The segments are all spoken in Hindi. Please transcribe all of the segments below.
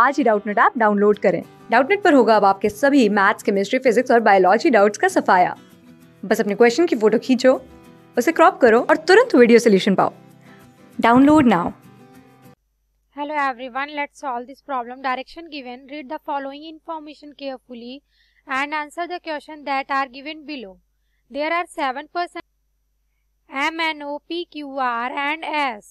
आज ही डाउटनेट ऐप डाउनलोड करें डाउटनेट पर होगा अब आपके सभी मैथ्स केमिस्ट्री फिजिक्स और बायोलॉजी डाउट्स का सफाया बस अपने क्वेश्चन की फोटो खींचो उसे क्रॉप करो और तुरंत वीडियो सोल्यूशन पाओ download now Hello everyone, let's solve this problem. Direction given, read the following information carefully and answer the question that are given below. There are 7 persons M, N, O, P, Q, R and S.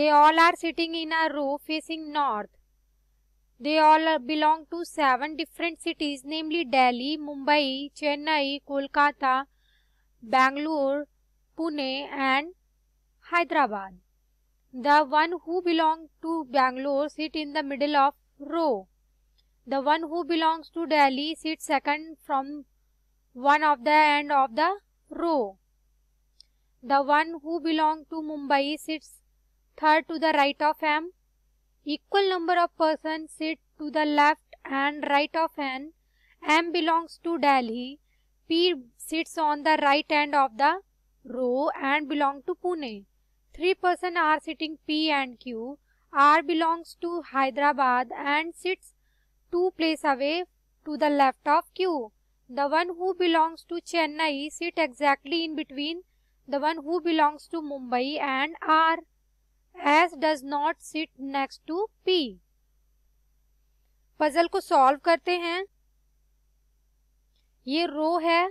They all are sitting in a row facing north. They all belong to seven different cities, namely Delhi, Mumbai, Chennai, Kolkata, Bangalore, Pune and Hyderabad. The one who belongs to Bangalore sits in the middle of row. The one who belongs to Delhi sits second from one of the end of the row. The one who belongs to Mumbai sits third to the right of M equal number of persons sit to the left and right of N. M belongs to Delhi. P sits on the right end of the row and belong to Pune. Three persons are sitting P and Q. R belongs to Hyderabad and sits two place away to the left of Q. The one who belongs to Chennai sits exactly in between the one who belongs to Mumbai and R. S does not sit next to P puzzle को सॉल्व करते हैं ये रो है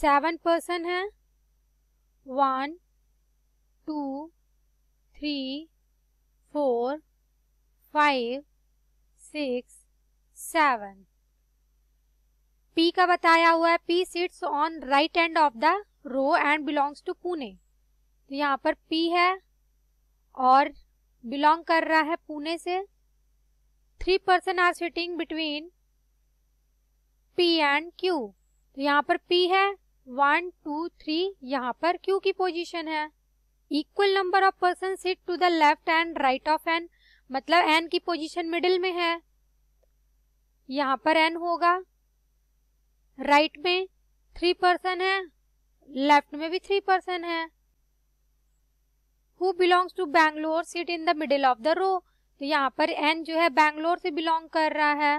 सेवन पर्सन है one two three four five six seven P का बताया हुआ है P sits on right end of the row and belongs to Pune यहाँ पर पी है और बिलोंग कर रहा है पुणे से three person are sitting between P and Q तो यहाँ पर पी है वन टू थ्री यहाँ पर क्यू की पोजीशन है equal number of person sit to the left and right of N मतलब एन की पोजीशन मिडिल में है यहाँ पर एन होगा राइट right में थ्री पर्सन है लेफ्ट में भी थ्री पर्सन है who belongs to Bangalore sit in the middle of the row तो यहाँ पर एन जो है बैंगलोर से बिलोंग कर रहा है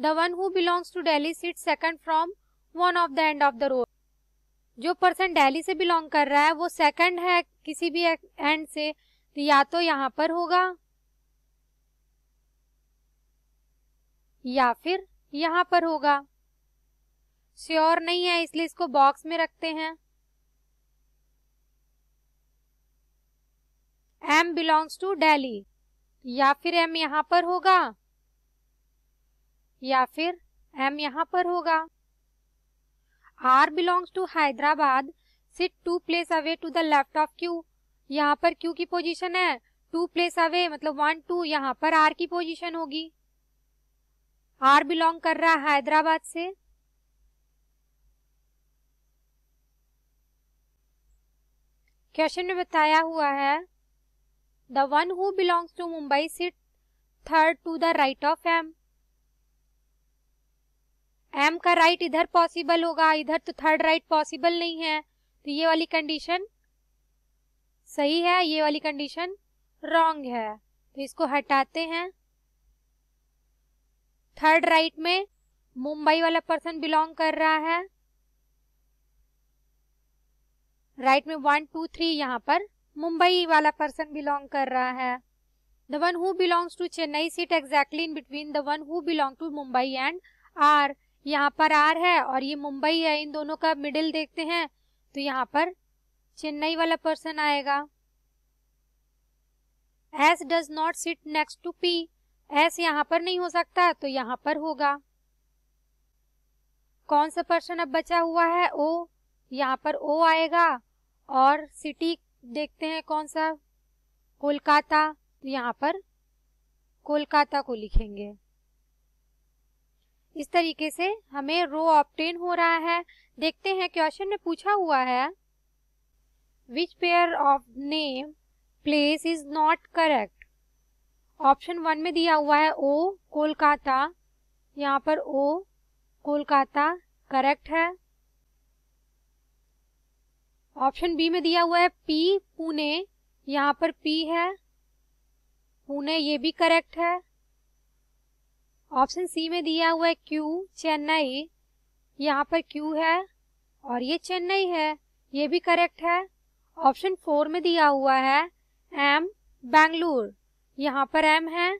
the one who belongs to Delhi seat second from one of the end of the road जो पर्सन डेली से बिलोंग कर रहा है वो सेकंड है किसी भी एंड से तो या तो यहाँ पर होगा या फिर यहाँ पर होगा श्योर नहीं है इसलिए इसको बॉक्स में रखते हैं एम बिलोंग्स टू डेली या फिर एम यहां पर होगा या फिर एम यहां पर होगा R belongs to Hyderabad sit two place away to the left of Q यहाँ पर क्यू की पोजीशन है टू प्लेस अवे मतलब वन टू यहाँ पर आर की पोजीशन होगी आर बिलोंग कर रहा है हैदराबाद से क्वेश्चन में बताया हुआ है the one who belongs to Mumbai sit third to the right of M M का राइट right इधर पॉसिबल होगा इधर तो थर्ड राइट पॉसिबल नहीं है तो ये वाली कंडीशन सही है ये वाली कंडीशन रॉन्ग है तो इसको हटाते हैं थर्ड राइट में मुंबई वाला पर्सन बिलोंग कर रहा है राइट में वन टू थ्री यहाँ पर मुंबई वाला पर्सन बिलोंग कर रहा है the one who belongs to Chennai seat exactly in between the one who belong to Mumbai and R यहाँ पर आर है और ये मुंबई है इन दोनों का मिडिल देखते हैं तो यहाँ पर चेन्नई वाला पर्सन आएगा S does not sit next to P S यहाँ पर नहीं हो सकता तो यहाँ पर होगा कौन सा पर्सन अब बचा हुआ है ओ यहाँ पर ओ आएगा और सिटी देखते हैं कौन सा कोलकाता तो यहाँ पर कोलकाता को लिखेंगे इस तरीके से हमें रो ऑप्टेन हो रहा है देखते हैं क्वेश्चन में पूछा हुआ है which pair of name place is not correct option one में दिया हुआ है ओ कोलकाता यहाँ पर ओ कोलकाता करेक्ट है ऑप्शन बी में दिया हुआ है पी पुणे यहाँ पर पी है पुणे ये भी करेक्ट है ऑप्शन सी में दिया हुआ है क्यू चेन्नई यहाँ पर क्यू है और ये चेन्नई है ये भी करेक्ट है ऑप्शन फोर में दिया हुआ है एम बेंगलुर यहाँ पर एम है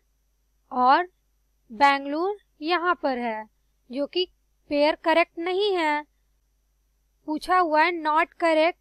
और बेंगलुर यहाँ पर है जो कि पेयर करेक्ट नहीं है पूछा हुआ है नॉट करेक्ट